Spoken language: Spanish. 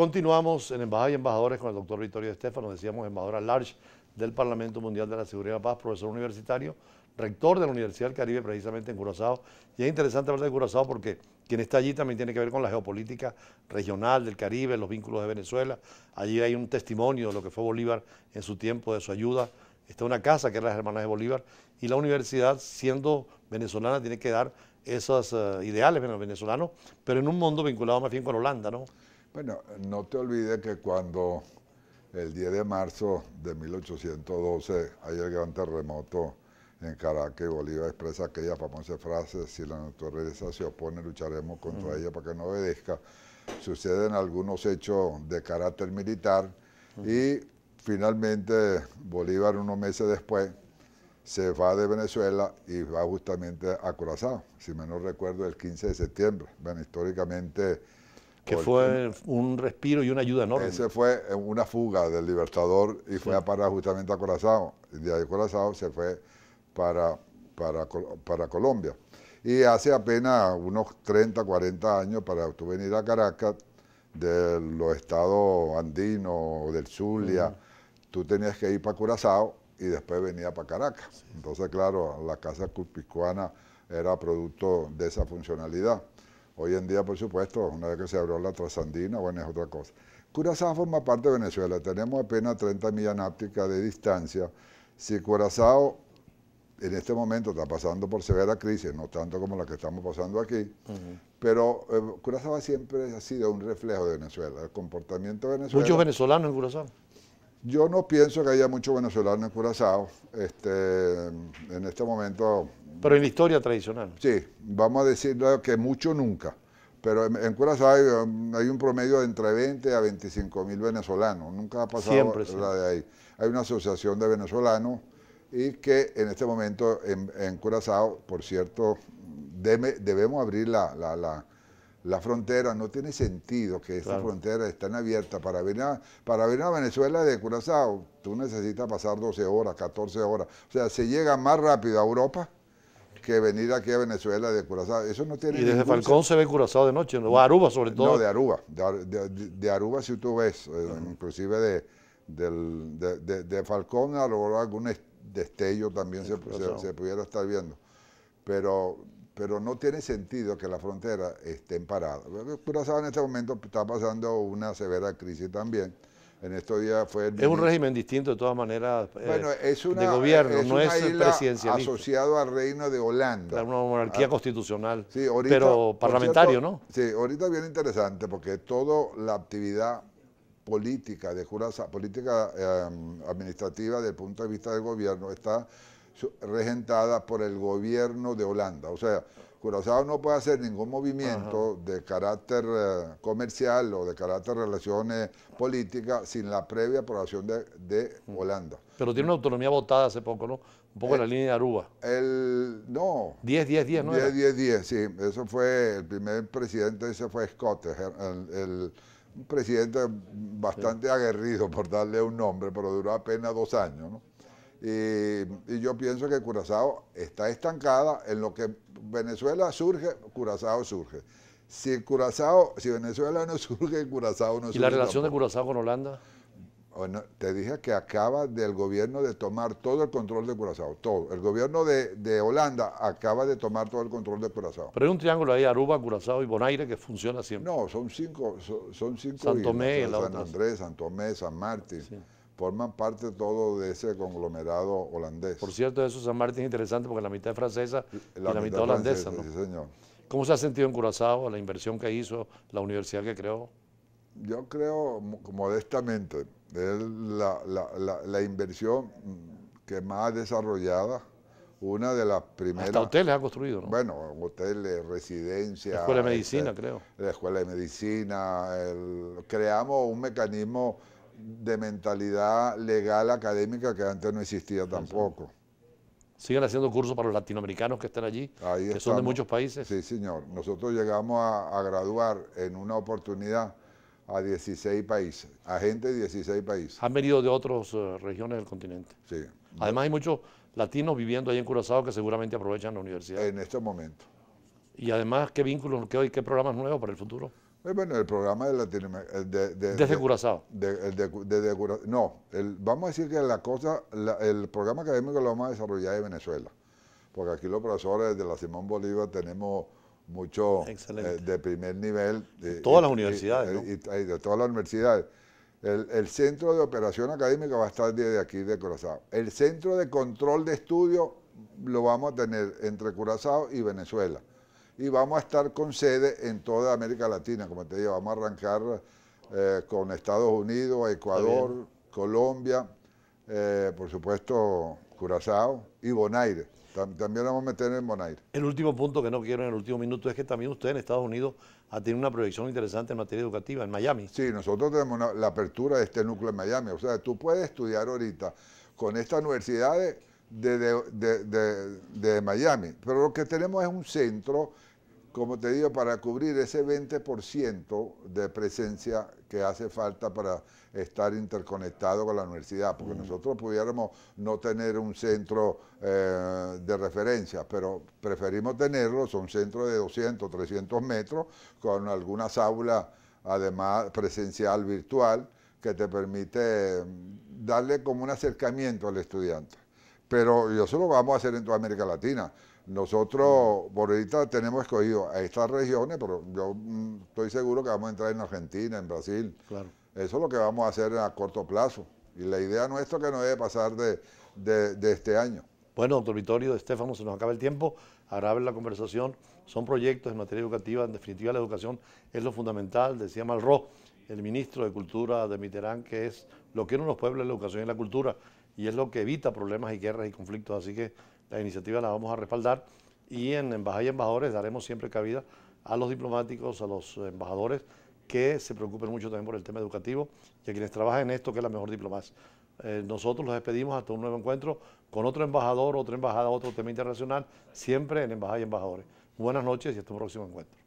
Continuamos en Embajada y Embajadores con el doctor Vittorio Estefano, decíamos embajadora large del Parlamento Mundial de la Seguridad y la Paz, profesor universitario, rector de la Universidad del Caribe, precisamente en Curazao. Y es interesante hablar de Curazao porque quien está allí también tiene que ver con la geopolítica regional del Caribe, los vínculos de Venezuela. Allí hay un testimonio de lo que fue Bolívar en su tiempo, de su ayuda. Está una casa que era las Hermanas de Bolívar y la universidad, siendo venezolana, tiene que dar esos eh, ideales venezolanos, pero en un mundo vinculado más bien con Holanda, ¿no? Bueno, no te olvides que cuando el 10 de marzo de 1812 hay el gran terremoto en Caracas y Bolívar expresa aquella famosa frase, si la naturaleza se opone, lucharemos contra mm. ella para que no obedezca. Suceden algunos hechos de carácter militar y finalmente Bolívar unos meses después se va de Venezuela y va justamente a Curazao, si menos recuerdo, el 15 de septiembre. Bueno, históricamente que fue un respiro y una ayuda enorme. Ese fue una fuga del Libertador y fue a parar justamente a Corazao. Y de Corazao se fue para, para, Colombia. Y hace apenas unos 30, 40 años, para tú venir a Caracas, de los estados andinos, del Zulia, tú tenías que ir para Curazao y después venía para Caracas. Entonces, claro, la casa cupicuana era producto de esa funcionalidad. Hoy en día, por supuesto, una vez que se abrió la trasandina, bueno, es otra cosa. Curazao forma parte de Venezuela, tenemos apenas 30 millas nápticas de distancia. Si Curazao en este momento está pasando por severa crisis, no tanto como la que estamos pasando aquí, pero eh, Curazao siempre ha sido un reflejo de Venezuela, el comportamiento venezolano. Muchos venezolanos en Curazao. Yo no pienso que haya mucho venezolano en Curazao este, en este momento. Pero en la historia tradicional. Sí, vamos a decir que mucho nunca. Pero en, Curazao um, hay, un promedio de entre 20 a 25 mil venezolanos. Nunca ha pasado la de ahí. Hay una asociación de venezolanos y que en este momento en, Curazao, por cierto, debemos abrir la la frontera, no tiene sentido que esta frontera fronteras estén abierta Para venir, a, para venir a Venezuela de Curazao, tú necesitas pasar 12 horas, 14 horas. O sea, se llega más rápido a Europa que venir aquí a Venezuela de Curazao. Eso no tiene Y desde Falcón se ve Curazao de noche, ¿no? Aruba sobre todo. No, de Aruba. De, Aruba si tú ves, eh, inclusive de, de, de, Falcón a lo mejor algún destello también se pudiera estar viendo. Pero pero no tiene sentido que la frontera esté parada. Curazao en este momento está pasando una severa crisis también. En estos días fue... es un régimen distinto de todas maneras eh, de gobierno, no es isla asociado al reino de Holanda. Una monarquía ah, constitucional, pero parlamentario, ¿no? Sí, ahorita bien interesante porque toda la actividad política de Curazao, política eh, administrativa desde el punto de vista del gobierno, está regentada por el gobierno de Holanda. O sea, Curazao no puede hacer ningún movimiento de carácter eh, comercial o de carácter relaciones políticas sin la previa aprobación de, Holanda. Pero tiene una autonomía votada hace poco, ¿no? Un poco en la eh, línea de Aruba. El, no. 10, 10, 10, ¿no? 10, 10, 10, sí. Eso fue el primer presidente, ese fue Scott, el, un presidente bastante aguerrido, por darle un nombre, pero duró apenas dos años, ¿no? Eh, y, yo pienso que Curazao está estancada en lo que Venezuela surge, Curazao surge. Si Curazao, si Venezuela no surge, Curazao no surge. ¿Y la relación de Curazao con Holanda? Bueno, te dije que acaba del gobierno de tomar todo el control de Curazao, todo. El gobierno de, Holanda acaba de tomar todo el control de Curazao. Pero hay un triángulo ahí, Aruba, Curazao y Bonaire, que funciona siempre. No, son cinco, son, cinco. San Tomé, San Andrés, San Tomé, San Martín. Sí forman parte todo de ese conglomerado holandés. Por cierto, eso San Martín es interesante porque la mitad es francesa y la, mitad, holandesa. ¿no? ¿Cómo se ha sentido en Curazao la inversión que hizo, la universidad que creó? Yo creo, modestamente, es la, inversión mm, que más desarrollado, una de las primeras... Hasta hoteles ha construido, ¿no? Bueno, hoteles, residencias... escuela de este, medicina, creo. La escuela de medicina. creamos un mecanismo de mentalidad legal académica que antes no existía tampoco. Siguen haciendo cursos para los latinoamericanos que están allí, que son de muchos países. Sí, señor. Nosotros llegamos a, graduar en una oportunidad a 16 países, a gente de 16 países. Han venido de otras eh, regiones del continente. Sí. Además hay muchos latinos viviendo ahí en Curazao que seguramente aprovechan la universidad. En estos momentos Y además, ¿qué vínculos, qué, qué programas nuevos para el futuro? Eh, bueno, el programa de Latinoamérica. Curazao. no, vamos a decir que la cosa, el programa académico lo vamos a desarrollar en Venezuela. Porque aquí los profesores de la Simón Bolívar tenemos mucho eh, de primer nivel. De todas las universidades. Y, de todas las universidades. El, centro de operación académica va a estar desde aquí de Curazao. El centro de control de estudio lo vamos a tener entre Curazao y Venezuela y vamos a estar con sede en toda América Latina, como te digo, vamos a arrancar eh, con Estados Unidos, Ecuador, Colombia, eh, por supuesto Curazao y Bonaire. También vamos a meter en Bonaire. El último punto que no quiero en el último minuto es que también usted en Estados Unidos ha tenido una proyección interesante en materia educativa en Miami. Sí, nosotros tenemos la apertura de este núcleo en Miami. O sea, tú puedes estudiar ahorita con estas universidades de Miami, pero lo que tenemos es un centro como te digo, para cubrir ese 20% de presencia que hace falta para estar interconectado con la universidad, porque mm. nosotros pudiéramos no tener un centro eh, de referencia, pero preferimos tenerlo, son centros de 200, 300 metros, con algunas aulas, además presencial, virtual, que te permite mm, darle como un acercamiento al estudiante. Pero eso lo vamos a hacer en toda América Latina. Nosotros por ahorita tenemos escogido a estas regiones, pero yo mm, estoy seguro que vamos a entrar en Argentina, en Brasil. Claro. Eso es lo que vamos a hacer a corto plazo. Y la idea nuestra que no debe pasar de, este año. Bueno, doctor Vittorio, Estefano, se nos acaba el tiempo. Agradable la conversación. Son proyectos en materia educativa. En definitiva, la educación es lo fundamental. Decía Malro el ministro de Cultura de Mitterrand, que es lo que en los pueblos, la educación y la cultura. Y es lo que evita problemas y guerras y conflictos. Así que la iniciativa la vamos a respaldar y en Embajada y Embajadores daremos siempre cabida a los diplomáticos, a los embajadores que se preocupen mucho también por el tema educativo y a quienes trabajan en esto, que es la mejor diplomacia. Eh, nosotros los despedimos hasta un nuevo encuentro con otro embajador, otra embajada, otro tema internacional, siempre en Embajada y Embajadores. Buenas noches y hasta un próximo encuentro.